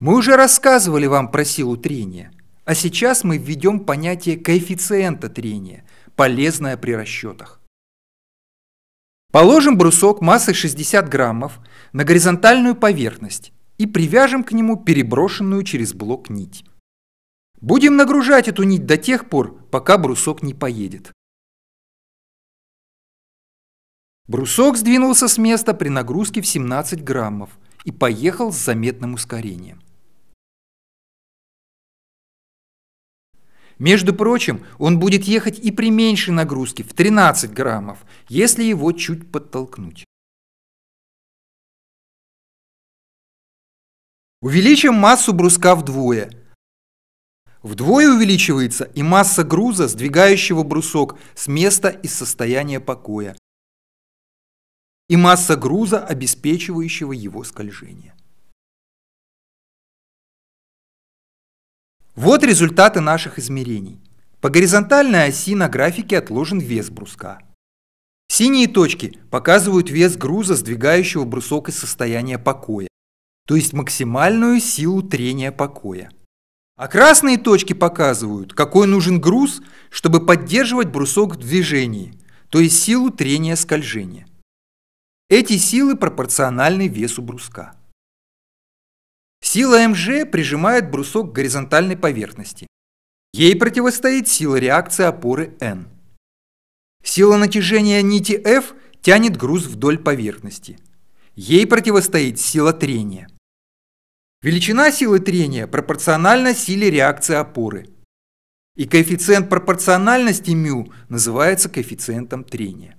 Мы уже рассказывали вам про силу трения, а сейчас мы введем понятие коэффициента трения, полезное при расчетах. Положим брусок массой 60 граммов на горизонтальную поверхность и привяжем к нему переброшенную через блок нить. Будем нагружать эту нить до тех пор, пока брусок не поедет. Брусок сдвинулся с места при нагрузке в 17 граммов и поехал с заметным ускорением. Между прочим, он будет ехать и при меньшей нагрузке в 13 граммов, если его чуть подтолкнуть. Увеличим массу бруска вдвое. Вдвое увеличивается и масса груза, сдвигающего брусок с места из состояния покоя, и масса груза, обеспечивающего его скольжение. Вот результаты наших измерений. По горизонтальной оси на графике отложен вес бруска. Синие точки показывают вес груза, сдвигающего брусок из состояния покоя, то есть максимальную силу трения покоя. А красные точки показывают, какой нужен груз, чтобы поддерживать брусок в движении, то есть силу трения скольжения. Эти силы пропорциональны весу бруска. Сила МЖ прижимает брусок к горизонтальной поверхности. Ей противостоит сила реакции опоры N. Сила натяжения нити F тянет груз вдоль поверхности. Ей противостоит сила трения. Величина силы трения пропорциональна силе реакции опоры. И коэффициент пропорциональности μ называется коэффициентом трения.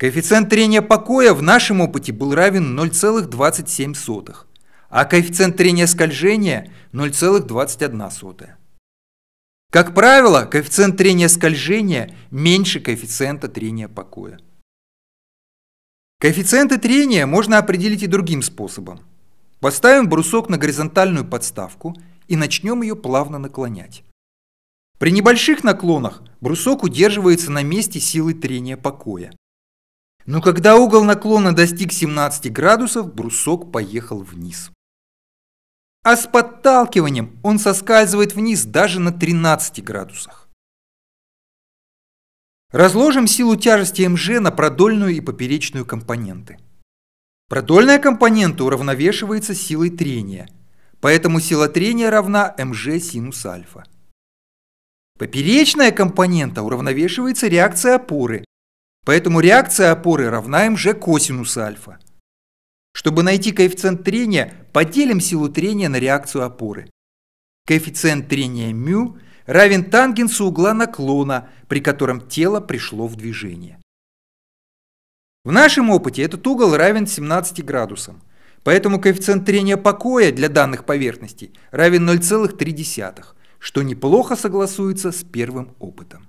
Коэффициент трения покоя в нашем опыте был равен 0,27 а коэффициент трения скольжения 0,21. Как правило, коэффициент трения скольжения меньше коэффициента трения покоя. Коэффициенты трения можно определить и другим способом. Поставим брусок на горизонтальную подставку и начнем ее плавно наклонять. При небольших наклонах брусок удерживается на месте силы трения покоя. Но когда угол наклона достиг 17 градусов, брусок поехал вниз а с подталкиванием он соскальзывает вниз даже на 13 градусах. Разложим силу тяжести МЖ на продольную и поперечную компоненты. Продольная компонента уравновешивается силой трения, поэтому сила трения равна МЖ синус альфа. Поперечная компонента уравновешивается реакцией опоры, поэтому реакция опоры равна МЖ косинус альфа. Чтобы найти коэффициент трения, поделим силу трения на реакцию опоры. Коэффициент трения μ равен тангенсу угла наклона, при котором тело пришло в движение. В нашем опыте этот угол равен 17 градусам, поэтому коэффициент трения покоя для данных поверхностей равен 0,3, что неплохо согласуется с первым опытом.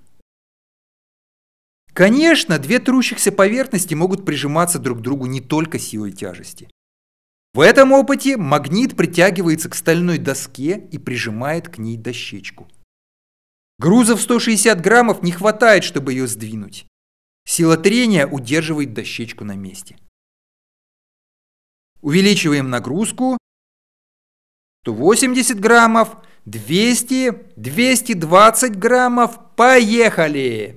Конечно, две трущихся поверхности могут прижиматься друг к другу не только силой тяжести. В этом опыте магнит притягивается к стальной доске и прижимает к ней дощечку. Грузов 160 граммов не хватает, чтобы ее сдвинуть. Сила трения удерживает дощечку на месте. Увеличиваем нагрузку. 180 граммов, 200, 220 граммов. Поехали!